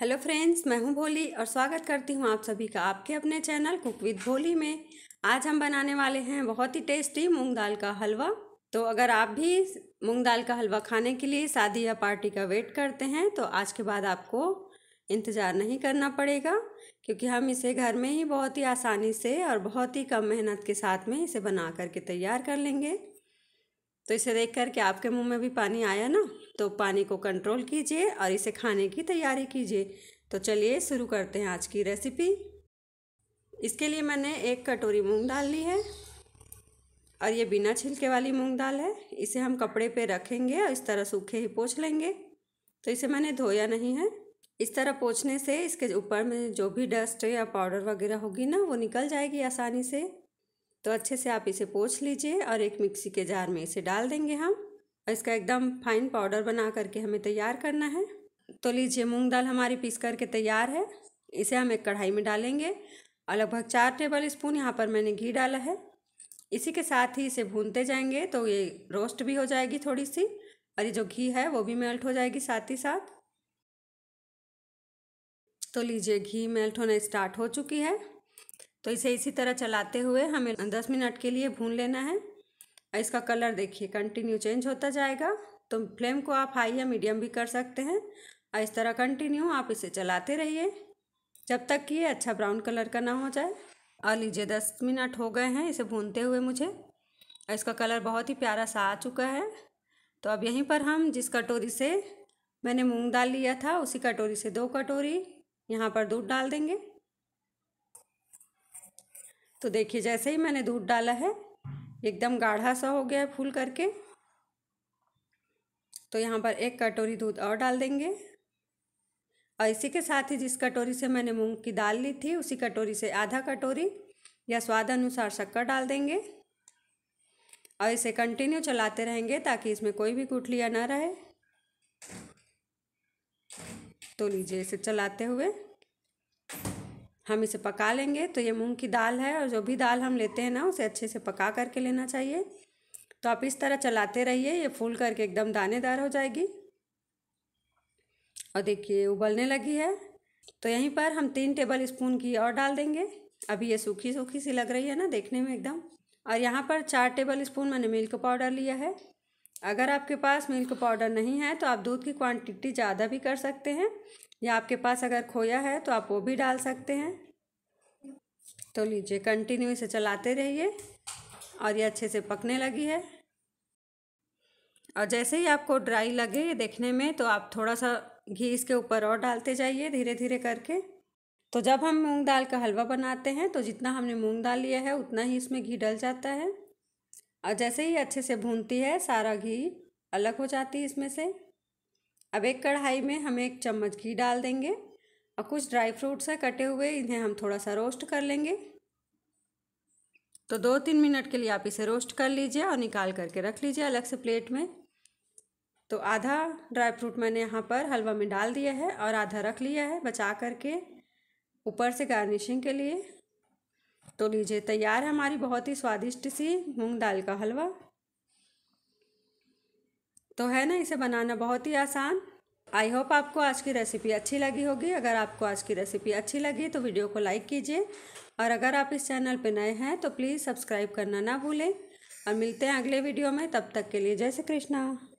hello friends मैं हूं भोली और स्वागत करती हूं आप सभी का आपके अपने चैनल कुक विद भोली में आज हम बनाने वाले हैं बहुत ही टेस्टी मूंग दाल का हलवा तो अगर आप भी मूंग दाल का हलवा खाने के लिए शादी या पार्टी का वेट करते हैं तो आज के बाद आपको इंतज़ार नहीं करना पड़ेगा क्योंकि हम इसे घर में ही बहुत ही आसानी से और बहुत ही कम मेहनत के साथ में इसे बना करके तैयार कर लेंगे तो इसे देख कर के आपके मुंह में भी पानी आया ना तो पानी को कंट्रोल कीजिए और इसे खाने की तैयारी कीजिए तो चलिए शुरू करते हैं आज की रेसिपी इसके लिए मैंने एक कटोरी मूंग दाल ली है और ये बिना छिलके वाली मूंग दाल है इसे हम कपड़े पे रखेंगे और इस तरह सूखे ही पोछ लेंगे तो इसे मैंने धोया नहीं है इस तरह पोछने से इसके ऊपर में जो भी डस्ट या पाउडर वगैरह होगी ना वो निकल जाएगी आसानी से तो अच्छे से आप इसे पोछ लीजिए और एक मिक्सी के जार में इसे डाल देंगे हम और इसका एकदम फाइन पाउडर बना करके हमें तैयार करना है तो लीजिए मूंग दाल हमारी पीस करके तैयार है इसे हम एक कढ़ाई में डालेंगे और लगभग चार टेबल स्पून यहाँ पर मैंने घी डाला है इसी के साथ ही इसे भूनते जाएंगे तो ये रोस्ट भी हो जाएगी थोड़ी सी और ये जो घी है वो भी मेल्ट हो जाएगी साथ ही साथ तो लीजिए घी मेल्ट होना स्टार्ट हो चुकी है तो इसे इसी तरह चलाते हुए हमें दस मिनट के लिए भून लेना है इसका कलर देखिए कंटिन्यू चेंज होता जाएगा तो फ्लेम को आप हाई या मीडियम भी कर सकते हैं और इस तरह कंटिन्यू आप इसे चलाते रहिए जब तक कि ये अच्छा ब्राउन कलर का ना हो जाए और लीजिए दस मिनट हो गए हैं इसे भूनते हुए मुझे और इसका कलर बहुत ही प्यारा सा आ चुका है तो अब यहीं पर हम जिस कटोरी से मैंने मूंग दाल लिया था उसी कटोरी से दो कटोरी यहाँ पर दूध डाल देंगे तो देखिए जैसे ही मैंने दूध डाला है एकदम गाढ़ा सा हो गया है फूल करके तो यहाँ पर एक कटोरी दूध और डाल देंगे और इसी के साथ ही जिस कटोरी से मैंने मूंग की दाल ली थी उसी कटोरी से आधा कटोरी या स्वाद अनुसार शक्कर डाल देंगे और इसे कंटिन्यू चलाते रहेंगे ताकि इसमें कोई भी गुठलियाँ ना रहे तो लीजिए इसे चलाते हुए हम इसे पका लेंगे तो ये मूंग की दाल है और जो भी दाल हम लेते हैं ना उसे अच्छे से पका करके लेना चाहिए तो आप इस तरह चलाते रहिए ये फूल करके एकदम दानेदार हो जाएगी और देखिए उबलने लगी है तो यहीं पर हम तीन टेबल स्पून घी और डाल देंगे अभी ये सूखी सूखी सी लग रही है ना देखने में एकदम और यहाँ पर चार टेबल स्पून मैंने मिल्क पाउडर लिया है अगर आपके पास मिल्क पाउडर नहीं है तो आप दूध की क्वांटिटी ज़्यादा भी कर सकते हैं या आपके पास अगर खोया है तो आप वो भी डाल सकते हैं तो लीजिए कंटिन्यू इसे चलाते रहिए और ये अच्छे से पकने लगी है और जैसे ही आपको ड्राई लगे ये देखने में तो आप थोड़ा सा घी इसके ऊपर और डालते जाइए धीरे धीरे करके तो जब हम मूंग दाल का हलवा बनाते हैं तो जितना हमने मूंग दाल लिया है उतना ही इसमें घी डल जाता है और जैसे ही अच्छे से भूनती है सारा घी अलग हो जाती है इसमें से अब एक कढ़ाई में हम एक चम्मच घी डाल देंगे और कुछ ड्राई फ्रूट्स है कटे हुए इन्हें हम थोड़ा सा रोस्ट कर लेंगे तो दो तीन मिनट के लिए आप इसे रोस्ट कर लीजिए और निकाल करके रख लीजिए अलग से प्लेट में तो आधा ड्राई फ्रूट मैंने यहाँ पर हलवा में डाल दिया है और आधा रख लिया है बचा करके ऊपर से गार्निशिंग के लिए तो लीजिए तैयार है हमारी बहुत ही स्वादिष्ट सी मूंग दाल का हलवा तो है ना इसे बनाना बहुत ही आसान आई होप आपको आज की रेसिपी अच्छी लगी होगी अगर आपको आज की रेसिपी अच्छी लगी तो वीडियो को लाइक कीजिए और अगर आप इस चैनल पर नए हैं तो प्लीज़ सब्सक्राइब करना ना भूलें और मिलते हैं अगले वीडियो में तब तक के लिए जय श्री कृष्णा